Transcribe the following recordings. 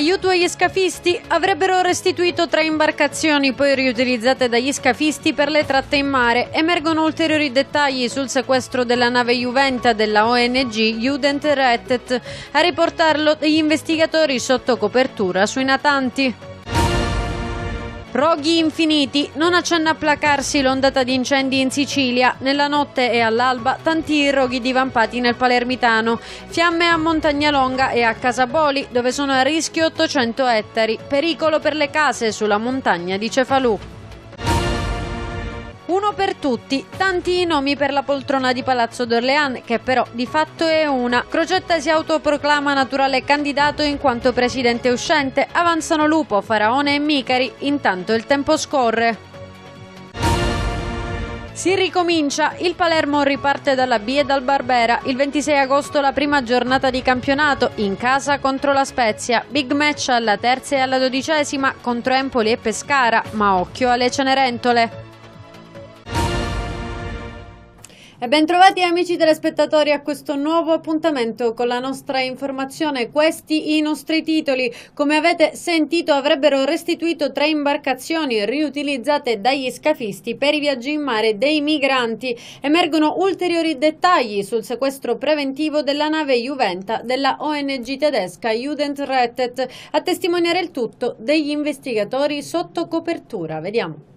Aiuto agli scafisti avrebbero restituito tre imbarcazioni poi riutilizzate dagli scafisti per le tratte in mare. Emergono ulteriori dettagli sul sequestro della nave Juventa della ONG Judent Rettet. A riportarlo gli investigatori sotto copertura sui natanti. Roghi infiniti, non accenna a placarsi l'ondata di incendi in Sicilia. Nella notte e all'alba tanti roghi divampati nel Palermitano. Fiamme a Montagnalonga e a Casaboli, dove sono a rischio 800 ettari. Pericolo per le case sulla montagna di Cefalù per tutti, tanti i nomi per la poltrona di Palazzo d'Orléans, che però di fatto è una. Crocetta si autoproclama naturale candidato in quanto presidente uscente, avanzano Lupo, Faraone e Micari, intanto il tempo scorre. Si ricomincia, il Palermo riparte dalla B e dal Barbera, il 26 agosto la prima giornata di campionato, in casa contro la Spezia, big match alla terza e alla dodicesima contro Empoli e Pescara, ma occhio alle Cenerentole. E bentrovati amici telespettatori a questo nuovo appuntamento con la nostra informazione. Questi i nostri titoli. Come avete sentito avrebbero restituito tre imbarcazioni riutilizzate dagli scafisti per i viaggi in mare dei migranti. Emergono ulteriori dettagli sul sequestro preventivo della nave Juventa della ONG tedesca Judent Rettet. A testimoniare il tutto degli investigatori sotto copertura. Vediamo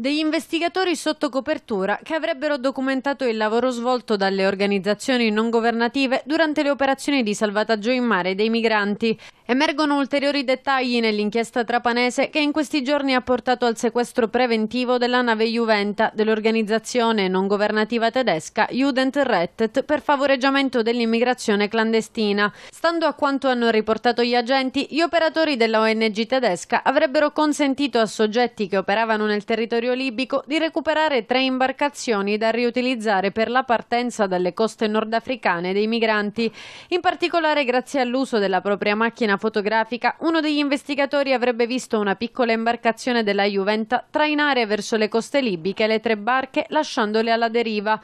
degli investigatori sotto copertura che avrebbero documentato il lavoro svolto dalle organizzazioni non governative durante le operazioni di salvataggio in mare dei migranti. Emergono ulteriori dettagli nell'inchiesta trapanese che in questi giorni ha portato al sequestro preventivo della nave Juventa dell'organizzazione non governativa tedesca Judent Rettet per favoreggiamento dell'immigrazione clandestina. Stando a quanto hanno riportato gli agenti, gli operatori della ONG tedesca avrebbero consentito a soggetti che operavano nel territorio territorio libico di recuperare tre imbarcazioni da riutilizzare per la partenza dalle coste nordafricane dei migranti. In particolare, grazie all'uso della propria macchina fotografica, uno degli investigatori avrebbe visto una piccola imbarcazione della Juventa trainare verso le coste libiche le tre barche lasciandole alla deriva.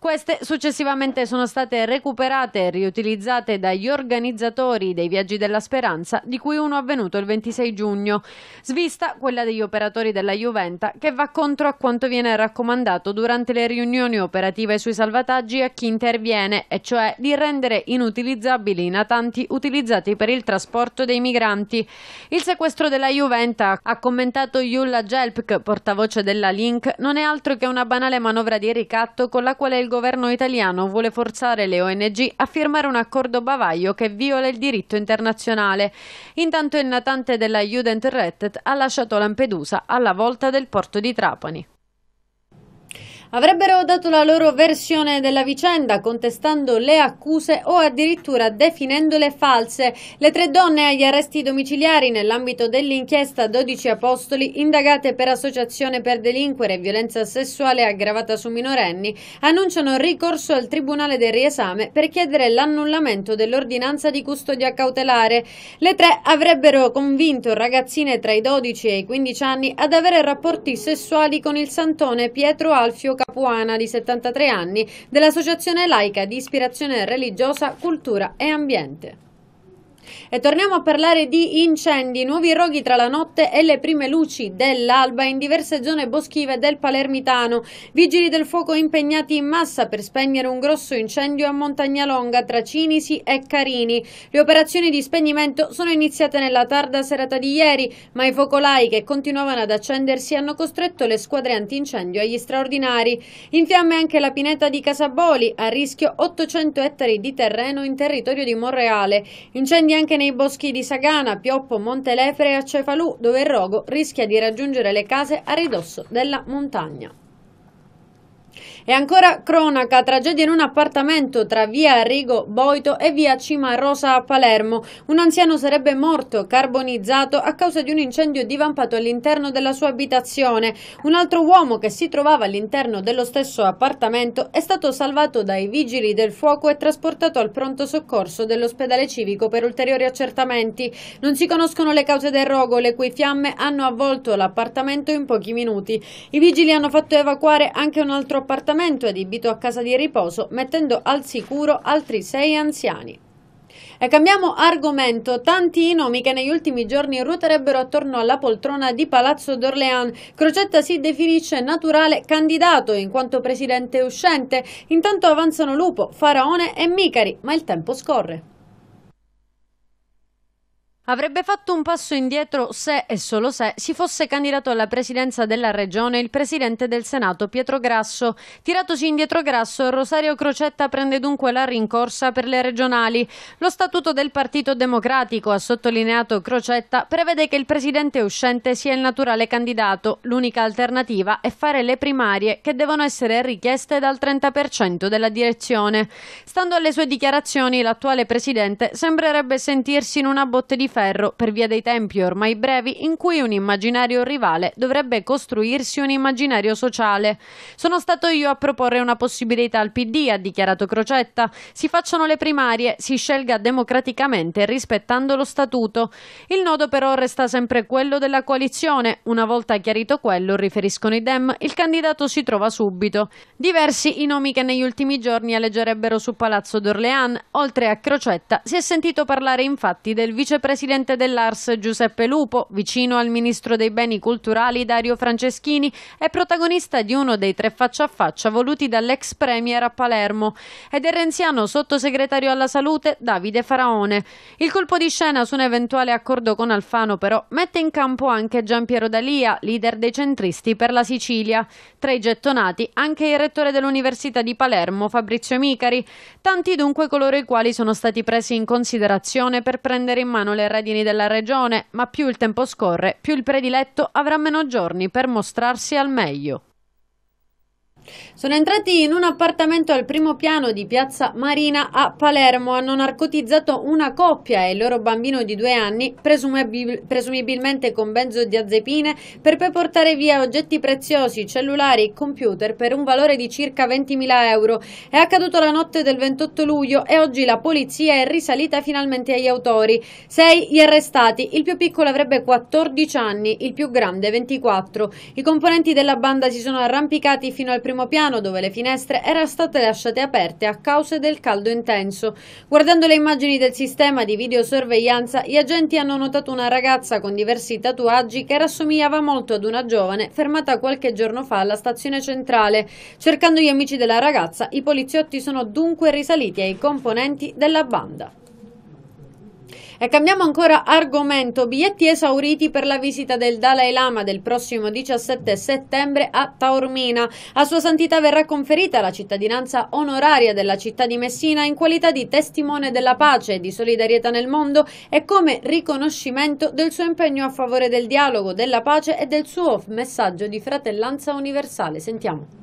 Queste successivamente sono state recuperate e riutilizzate dagli organizzatori dei Viaggi della Speranza, di cui uno avvenuto il 26 giugno. Svista quella degli operatori della Juventa, che va contro a quanto viene raccomandato durante le riunioni operative sui salvataggi a chi interviene, e cioè di rendere inutilizzabili i natanti utilizzati per il trasporto dei migranti. Il sequestro della Juventa, ha commentato Yulla Gelpk, portavoce della Link, non è altro che una banale manovra di ricatto con la quale il governo italiano vuole forzare le ONG a firmare un accordo bavaglio che viola il diritto internazionale. Intanto il natante della Judent Rettet ha lasciato Lampedusa alla volta del porto di Trapani avrebbero dato la loro versione della vicenda contestando le accuse o addirittura definendole false. Le tre donne agli arresti domiciliari nell'ambito dell'inchiesta 12 Apostoli indagate per associazione per delinquere e violenza sessuale aggravata su minorenni annunciano ricorso al Tribunale del Riesame per chiedere l'annullamento dell'ordinanza di custodia cautelare. Le tre avrebbero convinto ragazzine tra i 12 e i 15 anni ad avere rapporti sessuali con il santone Pietro Alfio Capuana, di 73 anni, dell'Associazione Laica di Ispirazione Religiosa, Cultura e Ambiente. E torniamo a parlare di incendi, nuovi roghi tra la notte e le prime luci dell'alba in diverse zone boschive del Palermitano. Vigili del fuoco impegnati in massa per spegnere un grosso incendio a Montagnalonga tra Cinisi e Carini. Le operazioni di spegnimento sono iniziate nella tarda serata di ieri, ma i focolai che continuavano ad accendersi hanno costretto le squadre antincendio agli straordinari. In fiamme anche la pineta di Casaboli, a rischio 800 ettari di terreno in territorio di Monreale. Incendi anche anche nei boschi di Sagana, Pioppo, Montelefere e Acefalù, dove il rogo rischia di raggiungere le case a ridosso della montagna. E ancora cronaca, tragedia in un appartamento tra via Arrigo Boito e via Cima Rosa a Palermo. Un anziano sarebbe morto, carbonizzato, a causa di un incendio divampato all'interno della sua abitazione. Un altro uomo che si trovava all'interno dello stesso appartamento è stato salvato dai vigili del fuoco e trasportato al pronto soccorso dell'ospedale civico per ulteriori accertamenti. Non si conoscono le cause del rogo, le cui fiamme hanno avvolto l'appartamento in pochi minuti. I vigili hanno fatto evacuare anche un altro appartamento appartamento adibito a casa di riposo, mettendo al sicuro altri sei anziani. E cambiamo argomento, tanti i nomi che negli ultimi giorni ruoterebbero attorno alla poltrona di Palazzo d'Orléans. Crocetta si definisce naturale candidato in quanto presidente uscente, intanto avanzano Lupo, Faraone e Micari, ma il tempo scorre. Avrebbe fatto un passo indietro se e solo se si fosse candidato alla presidenza della regione il presidente del Senato Pietro Grasso. Tiratosi indietro Grasso, Rosario Crocetta prende dunque la rincorsa per le regionali. Lo statuto del Partito Democratico, ha sottolineato Crocetta, prevede che il presidente uscente sia il naturale candidato. L'unica alternativa è fare le primarie che devono essere richieste dal 30% della direzione. Stando alle sue dichiarazioni, l'attuale presidente sembrerebbe sentirsi in una botte di ferro ferro per via dei tempi ormai brevi in cui un immaginario rivale dovrebbe costruirsi un immaginario sociale. Sono stato io a proporre una possibilità al PD, ha dichiarato Crocetta. Si facciano le primarie, si scelga democraticamente rispettando lo statuto. Il nodo però resta sempre quello della coalizione. Una volta chiarito quello, riferiscono i Dem, il candidato si trova subito. Diversi i nomi che negli ultimi giorni alleggerebbero su Palazzo d'Orléans. Oltre a Crocetta si è sentito parlare infatti del vicepresidente presidente dell'Ars Giuseppe Lupo, vicino al ministro dei beni culturali Dario Franceschini, è protagonista di uno dei tre faccia a faccia voluti dall'ex premier a Palermo ed è renziano sottosegretario alla salute Davide Faraone. Il colpo di scena su un eventuale accordo con Alfano però mette in campo anche Gian Piero Dalia, leader dei centristi per la Sicilia. Tra i gettonati anche il rettore dell'Università di Palermo Fabrizio Micari, tanti dunque coloro i quali sono stati presi in considerazione per prendere in mano le redini della regione, ma più il tempo scorre, più il prediletto avrà meno giorni per mostrarsi al meglio. Sono entrati in un appartamento al primo piano di Piazza Marina a Palermo, hanno narcotizzato una coppia e il loro bambino di due anni, presumibil presumibilmente con benzodiazepine, per poi portare via oggetti preziosi, cellulari e computer per un valore di circa 20.000 euro. È accaduto la notte del 28 luglio e oggi la polizia è risalita finalmente agli autori. Sei gli arrestati, il più piccolo avrebbe 14 anni, il più grande 24. I componenti della banda si sono arrampicati fino al primo primo piano dove le finestre erano state lasciate aperte a causa del caldo intenso. Guardando le immagini del sistema di videosorveglianza, gli agenti hanno notato una ragazza con diversi tatuaggi che rassomigliava molto ad una giovane fermata qualche giorno fa alla stazione centrale. Cercando gli amici della ragazza, i poliziotti sono dunque risaliti ai componenti della banda. E cambiamo ancora argomento, biglietti esauriti per la visita del Dalai Lama del prossimo 17 settembre a Taormina. A sua santità verrà conferita la cittadinanza onoraria della città di Messina in qualità di testimone della pace e di solidarietà nel mondo e come riconoscimento del suo impegno a favore del dialogo, della pace e del suo messaggio di fratellanza universale. Sentiamo.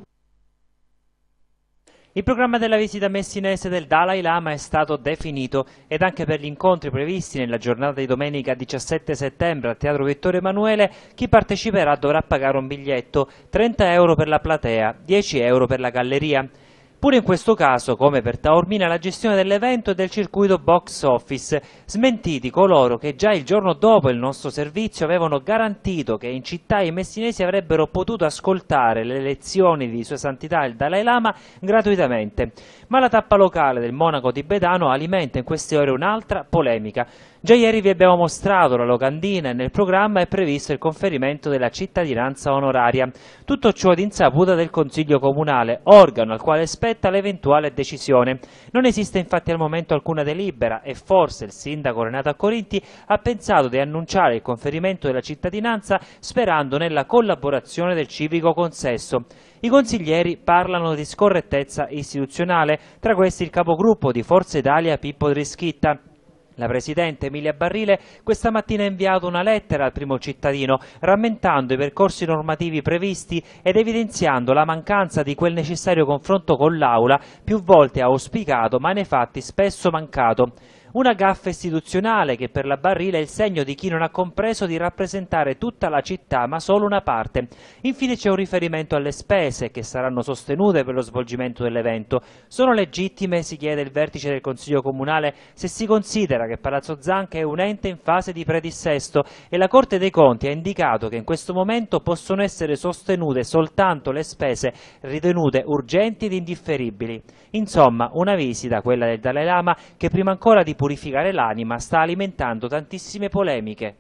Il programma della visita messinese del Dalai Lama è stato definito ed anche per gli incontri previsti nella giornata di domenica 17 settembre al Teatro Vittorio Emanuele chi parteciperà dovrà pagare un biglietto 30 euro per la platea, 10 euro per la galleria. Pure in questo caso, come per Taormina, la gestione dell'evento e del circuito box office, smentiti coloro che già il giorno dopo il nostro servizio avevano garantito che in città i messinesi avrebbero potuto ascoltare le lezioni di Sua Santità il Dalai Lama gratuitamente. Ma la tappa locale del monaco tibetano alimenta in queste ore un'altra polemica. Già ieri vi abbiamo mostrato la locandina e nel programma è previsto il conferimento della cittadinanza onoraria. Tutto ciò ad insaputa del Consiglio Comunale, organo al quale spetta l'eventuale decisione. Non esiste infatti al momento alcuna delibera e forse il sindaco Renato Corinti ha pensato di annunciare il conferimento della cittadinanza sperando nella collaborazione del civico consesso. I consiglieri parlano di scorrettezza istituzionale, tra questi il capogruppo di Forza Italia Pippo Trischitta, la Presidente Emilia Barrile questa mattina ha inviato una lettera al primo cittadino rammentando i percorsi normativi previsti ed evidenziando la mancanza di quel necessario confronto con l'Aula più volte auspicato ma nei fatti spesso mancato. Una gaffa istituzionale che per la Barrile è il segno di chi non ha compreso di rappresentare tutta la città ma solo una parte. Infine c'è un riferimento alle spese che saranno sostenute per lo svolgimento dell'evento. Sono legittime, si chiede il vertice del Consiglio Comunale, se si considera che Palazzo Zanca è un ente in fase di predissesto e la Corte dei Conti ha indicato che in questo momento possono essere sostenute soltanto le spese ritenute urgenti ed indifferibili. Insomma, una visita, quella del Dalai Lama, che prima ancora di di purificare l'anima sta alimentando tantissime polemiche.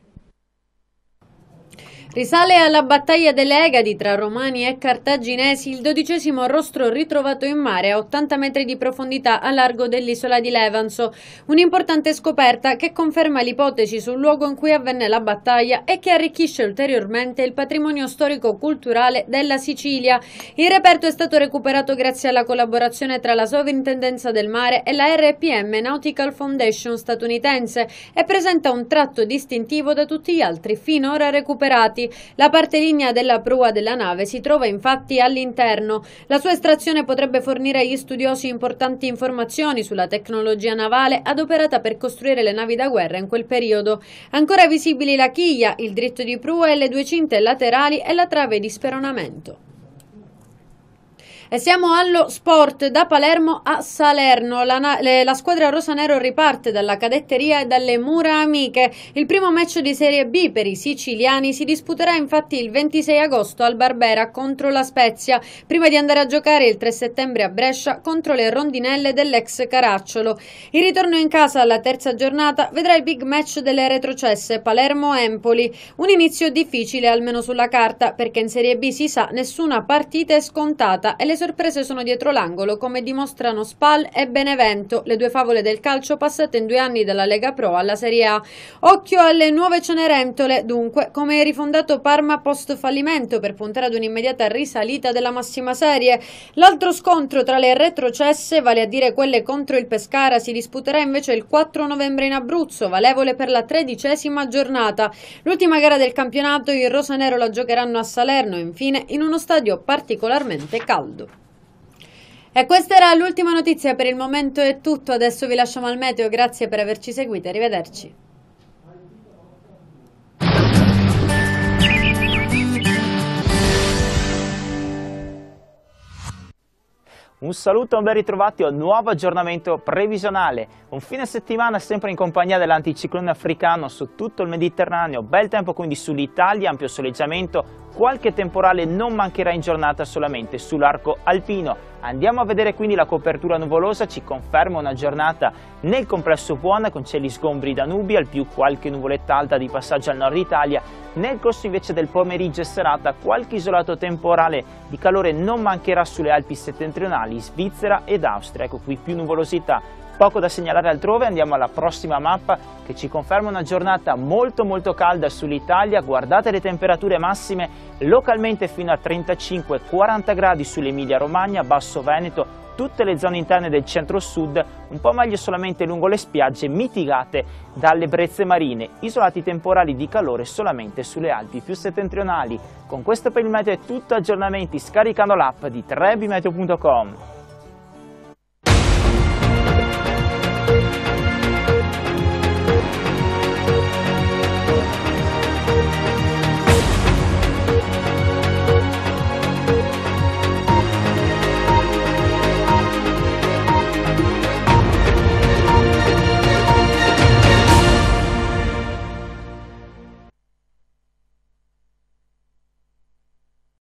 Risale alla battaglia delle Egadi tra romani e cartaginesi il dodicesimo rostro ritrovato in mare a 80 metri di profondità a largo dell'isola di Levanzo. Un'importante scoperta che conferma l'ipotesi sul luogo in cui avvenne la battaglia e che arricchisce ulteriormente il patrimonio storico-culturale della Sicilia. Il reperto è stato recuperato grazie alla collaborazione tra la Sovrintendenza del Mare e la RPM Nautical Foundation statunitense e presenta un tratto distintivo da tutti gli altri finora recuperati sbarcati. La parte lignea della prua della nave si trova infatti all'interno. La sua estrazione potrebbe fornire agli studiosi importanti informazioni sulla tecnologia navale adoperata per costruire le navi da guerra in quel periodo. Ancora visibili la chiglia, il dritto di prua e le due cinte laterali e la trave di speronamento. E siamo allo sport da Palermo a Salerno. La, la squadra rosanero riparte dalla cadetteria e dalle mura amiche. Il primo match di Serie B per i siciliani si disputerà infatti il 26 agosto al Barbera contro la Spezia, prima di andare a giocare il 3 settembre a Brescia contro le rondinelle dell'ex Caracciolo. Il ritorno in casa alla terza giornata vedrà il big match delle retrocesse Palermo-Empoli. Un inizio difficile almeno sulla carta perché in Serie B si sa nessuna partita è scontata e le sorprese sono dietro l'angolo, come dimostrano Spal e Benevento, le due favole del calcio passate in due anni dalla Lega Pro alla Serie A. Occhio alle nuove Cenerentole, dunque, come è rifondato Parma post fallimento per puntare ad un'immediata risalita della massima serie. L'altro scontro tra le retrocesse, vale a dire quelle contro il Pescara, si disputerà invece il 4 novembre in Abruzzo, valevole per la tredicesima giornata. L'ultima gara del campionato, il Rosanero la giocheranno a Salerno, infine in uno stadio particolarmente caldo. E questa era l'ultima notizia, per il momento è tutto, adesso vi lasciamo al meteo, grazie per averci seguito, arrivederci. Un saluto e un ben ritrovati a nuovo aggiornamento previsionale. Un fine settimana sempre in compagnia dell'anticiclone africano su tutto il Mediterraneo. Bel tempo quindi sull'Italia, ampio soleggiamento. Qualche temporale non mancherà in giornata solamente sull'arco alpino. Andiamo a vedere quindi la copertura nuvolosa, ci conferma una giornata nel complesso buona con cieli sgombri da nubi, al più qualche nuvoletta alta di passaggio al nord Italia, nel corso invece del pomeriggio e serata qualche isolato temporale di calore non mancherà sulle Alpi settentrionali, Svizzera ed Austria, ecco qui più nuvolosità Poco da segnalare altrove, andiamo alla prossima mappa che ci conferma una giornata molto molto calda sull'Italia, guardate le temperature massime localmente fino a 35-40 gradi sull'Emilia Romagna, Basso Veneto, tutte le zone interne del centro-sud, un po' meglio solamente lungo le spiagge mitigate dalle brezze marine, isolati temporali di calore solamente sulle Alpi più settentrionali. Con questo per il meteo è tutto, aggiornamenti scaricando l'app di trebimeteo.com.